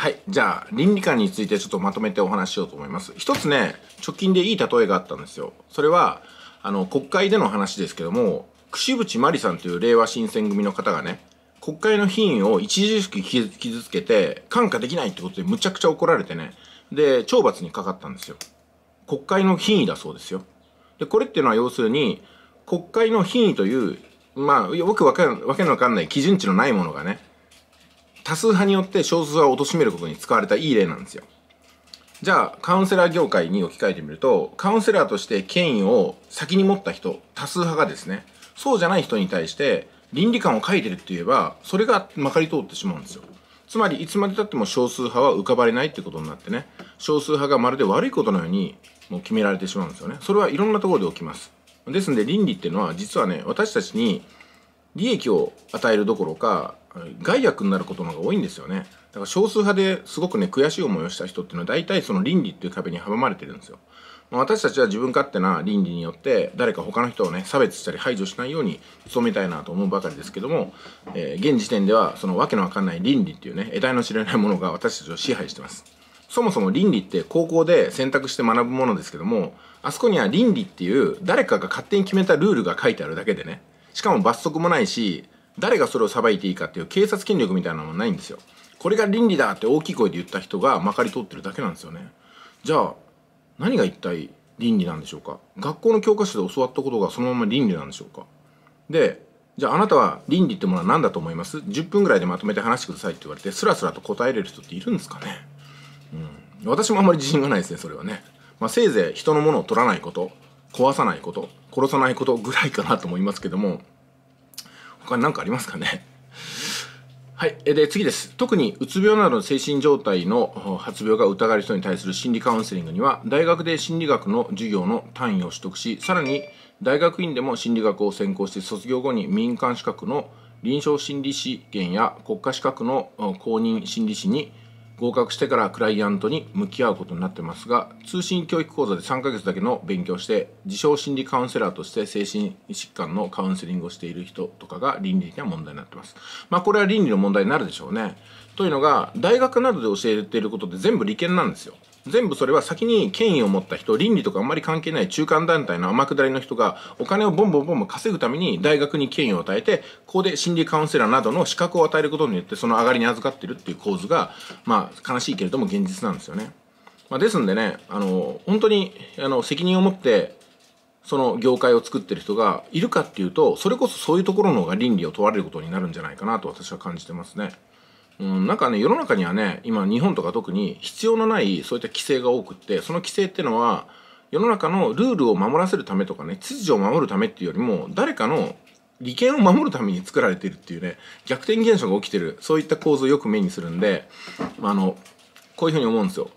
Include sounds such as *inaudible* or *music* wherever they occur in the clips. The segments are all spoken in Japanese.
はい。じゃあ、倫理観についてちょっとまとめてお話ししようと思います。一つね、直近でいい例えがあったんですよ。それは、あの、国会での話ですけども、櫛渕真理さんという令和新選組の方がね、国会の品位を著しく傷つけて、感化できないってことでむちゃくちゃ怒られてね、で、懲罰にかかったんですよ。国会の品位だそうですよ。で、これっていうのは要するに、国会の品位という、まあ、よくわん、わけのわかんない基準値のないものがね、多数派によって少数派を貶めることに使われたいい例なんですよじゃあカウンセラー業界に置き換えてみるとカウンセラーとして権威を先に持った人多数派がですねそうじゃない人に対して倫理観を書いてるって言えばそれがまかり通ってしまうんですよつまりいつまでたっても少数派は浮かばれないってことになってね少数派がまるで悪いことのようにもう決められてしまうんですよねそれはいろんなところで起きますですんで倫理っていうのは実はね私たちに利益を与えるどころか害悪になることの方が多いんですよねだから少数派ですごくね悔しい思いをした人っていうのは大体その倫理っていう壁に阻まれてるんですよ私たちは自分勝手な倫理によって誰か他の人をね差別したり排除しないように努めたいなと思うばかりですけども、えー、現時点ではそのわけのわかんない倫理っていうね得体の知れないものが私たちを支配してますそもそも倫理って高校で選択して学ぶものですけどもあそこには倫理っていう誰かが勝手に決めたルールが書いてあるだけでねしかも罰則もないし誰がそれを裁いていいかっていう警察権力みたいなのもないんですよこれが倫理だって大きい声で言った人がまかり通ってるだけなんですよねじゃあ何が一体倫理なんでしょうか学校の教科書で教わったことがそのまま倫理なんでしょうかでじゃああなたは倫理ってものは何だと思います ?10 分ぐらいでまとめて話してくださいって言われてスラスラと答えれる人っているんですかねうん私もあんまり自信がないですねそれはね、まあ、せいぜい人のものを取らないこと壊さないこと殺さないことぐらいかなと思いますけども他に何かありますかねはい、で次です。特にうつ病などの精神状態の発病が疑われる人に対する心理カウンセリングには、大学で心理学の授業の単位を取得し、さらに大学院でも心理学を専攻して卒業後に民間資格の臨床心理士権や国家資格の公認心理士に合格してからクライアントに向き合うことになってますが通信教育講座で3ヶ月だけの勉強して自称心理カウンセラーとして精神疾患のカウンセリングをしている人とかが倫理的な問題になってますまあこれは倫理の問題になるでしょうねというのが大学などで教えていることって全部利権なんですよ全部それは先に権威を持った人倫理とかあんまり関係ない中間団体の天下りの人がお金をボンボンボンボン稼ぐために大学に権威を与えてここで心理カウンセラーなどの資格を与えることによってその上がりに預かってるっていう構図がまあ悲しいけれども現実なんですよね、まあ、ですんでねあの本当にあの責任を持ってその業界を作ってる人がいるかっていうとそれこそそういうところの方が倫理を問われることになるんじゃないかなと私は感じてますね。うん、なんかね世の中にはね今日本とか特に必要のないそういった規制が多くってその規制ってのは世の中のルールを守らせるためとかね秩序を守るためっていうよりも誰かの利権を守るために作られているっていうね逆転現象が起きてるそういった構図をよく目にするんで、まああの、こういうふうに思うんですよ。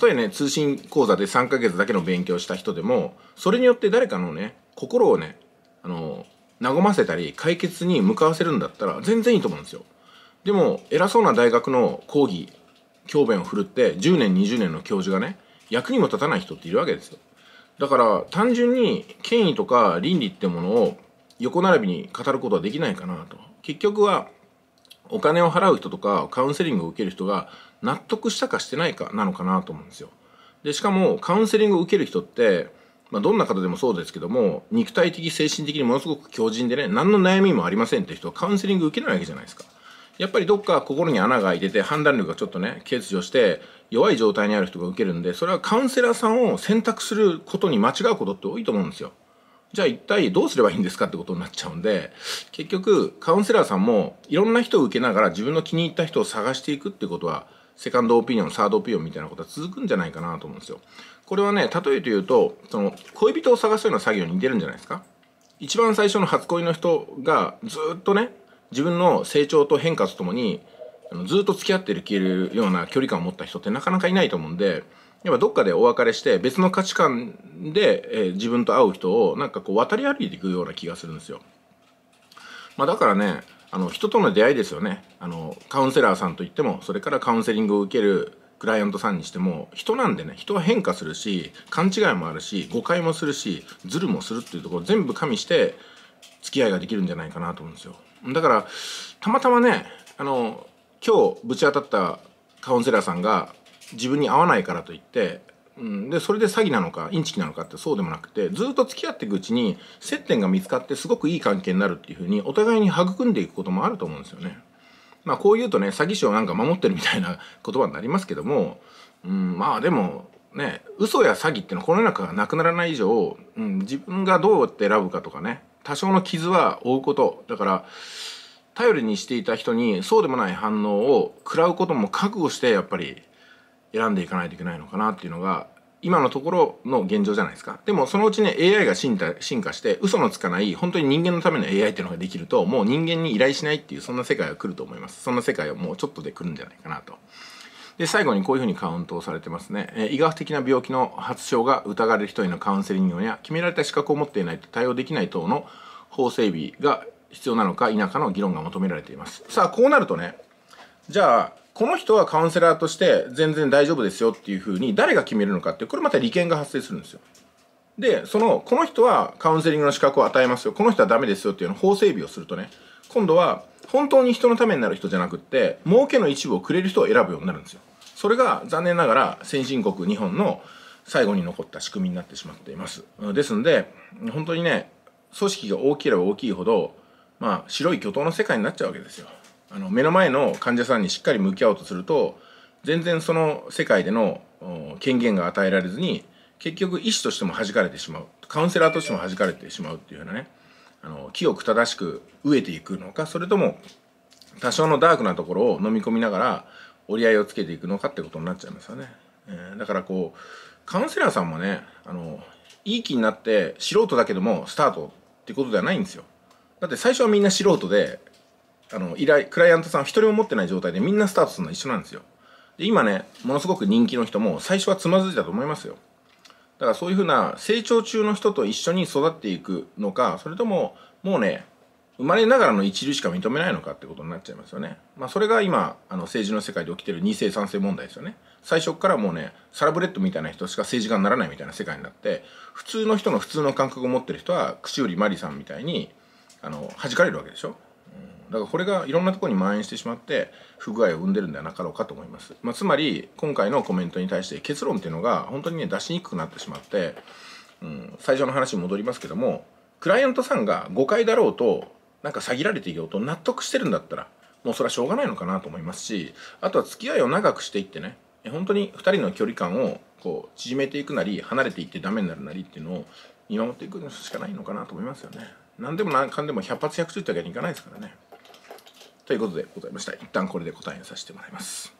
例えね通信講座で3ヶ月だけの勉強した人でもそれによって誰かのね心をねあの和ませたり解決に向かわせるんだったら全然いいと思うんですよ。でも偉そうな大学の講義教鞭を振るって10年20年の教授がね役にも立たない人っているわけですよだから単純に権威とか倫理ってものを横並びに語ることはできないかなと結局はお金を払う人とかカウンセリングを受ける人が納得したかしてないかなのかなと思うんですよでしかもカウンセリングを受ける人って、まあ、どんな方でもそうですけども肉体的精神的にものすごく強靭でね何の悩みもありませんって人はカウンセリング受けないわけじゃないですかやっぱりどっか心に穴が開いてて判断力がちょっとね欠如して弱い状態にある人が受けるんでそれはカウンセラーさんを選択することに間違うことって多いと思うんですよ。じゃあ一体どうすればいいんですかってことになっちゃうんで結局カウンセラーさんもいろんな人を受けながら自分の気に入った人を探していくってことはセカンドオピニオンサードオピニオンみたいなことは続くんじゃないかなと思うんですよ。これはね例えて言うとその恋人を探すような作業に似てるんじゃないですか一番最初の初恋の人がずっとね自分の成長と変化とともにずっと付き合っていけるような距離感を持った人ってなかなかいないと思うんでやっぱどっかでお別れして別の価値観で、えー、自分と会う人をなんかこう渡り歩いていくような気がするんですよ。まあ、だからねあの人との出会いですよねあのカウンセラーさんといってもそれからカウンセリングを受けるクライアントさんにしても人なんでね人は変化するし勘違いもあるし誤解もするしズルもするっていうところ全部加味して付き合いができるんじゃないかなと思うんですよ。だからたまたまねあの今日ぶち当たったカウンセラーさんが自分に合わないからといって、うん、でそれで詐欺なのかインチキなのかってそうでもなくてずっと付き合っていくうちに接点が見つかってすごくいい関係になるっていうふうにお互いに育んでいくこともあると思うんですよね。まあこう言うとね詐欺師をなんか守ってるみたいな *laughs* 言葉になりますけども、うん、まあでもね嘘や詐欺ってのはこの世の中がなくならない以上、うん、自分がどうやって選ぶかとかね多少の傷は負うことだから頼りにしていた人にそうでもない反応を食らうことも覚悟してやっぱり選んでいかないといけないのかなっていうのが今のところの現状じゃないですかでもそのうちね AI が進化進化して嘘のつかない本当に人間のための AI っていうのができるともう人間に依頼しないっていうそんな世界が来ると思いますそんな世界はもうちょっとで来るんじゃないかなと。で最後にこういうふうにカウントをされてますね、えー、医学的な病気の発症が疑われる人へのカウンセリングや決められた資格を持っていないと対応できない等の法整備が必要なのか否かの議論が求められていますさあこうなるとねじゃあこの人はカウンセラーとして全然大丈夫ですよっていうふうに誰が決めるのかってこれまた利権が発生するんですよでそのこの人はカウンセリングの資格を与えますよこの人はダメですよっていうの法整備をするとね今度は本当に人のためになる人じゃなくって儲けの一部をくれる人を選ぶようになるんですよそれが残念ながら先進国日本の最後に残った仕組みになってしまっていますですので本当にね組織が大きければ大きいほどまあ白い巨頭の世界になっちゃうわけですよあの目の前の患者さんにしっかり向き合おうとすると全然その世界での権限が与えられずに結局医師としても弾かれてしまうカウンセラーとしても弾かれてしまうっていうようなねあの清く正しく飢えていくのかそれとも多少のダークなところを飲み込みながら折り合いをつけていくのかってことになっちゃいますよね、えー、だからこうカウンセラーさんもねあのいい気になって素人だけどもスタートってことではないんですよだって最初はみんな素人であの依頼クライアントさん一人も持ってない状態でみんなスタートするのは一緒なんですよで今ねものすごく人気の人も最初はつまずいたと思いますよだからそういうふうな成長中の人と一緒に育っていくのかそれとももうね生まれながらの一流しか認めないのかってことになっちゃいますよね。まあ、それが今あの政治の世界で起きてる二世三世問題ですよね。最初からもうねサラブレッドみたいな人しか政治家にならないみたいな世界になって普通の人の普通の感覚を持ってる人は口よりマリさんみたいにあの弾かれるわけでしょ。だからこれがいろんなところに蔓延してしまって不具合を生んでるんではなかろうかと思います、まあ、つまり今回のコメントに対して結論っていうのが本当にね出しにくくなってしまって、うん、最初の話に戻りますけどもクライアントさんが誤解だろうとなんか詐欺られていようと納得してるんだったらもうそれはしょうがないのかなと思いますしあとは付き合いを長くしていってね本当に2人の距離感をこう縮めていくなり離れていってダメになるなりっていうのを見守っていくしかないのかなと思いますよね。何でも何かんでも百発百中ってわけにいかないですからね。ということでございました。一旦これで答えさせてもらいます。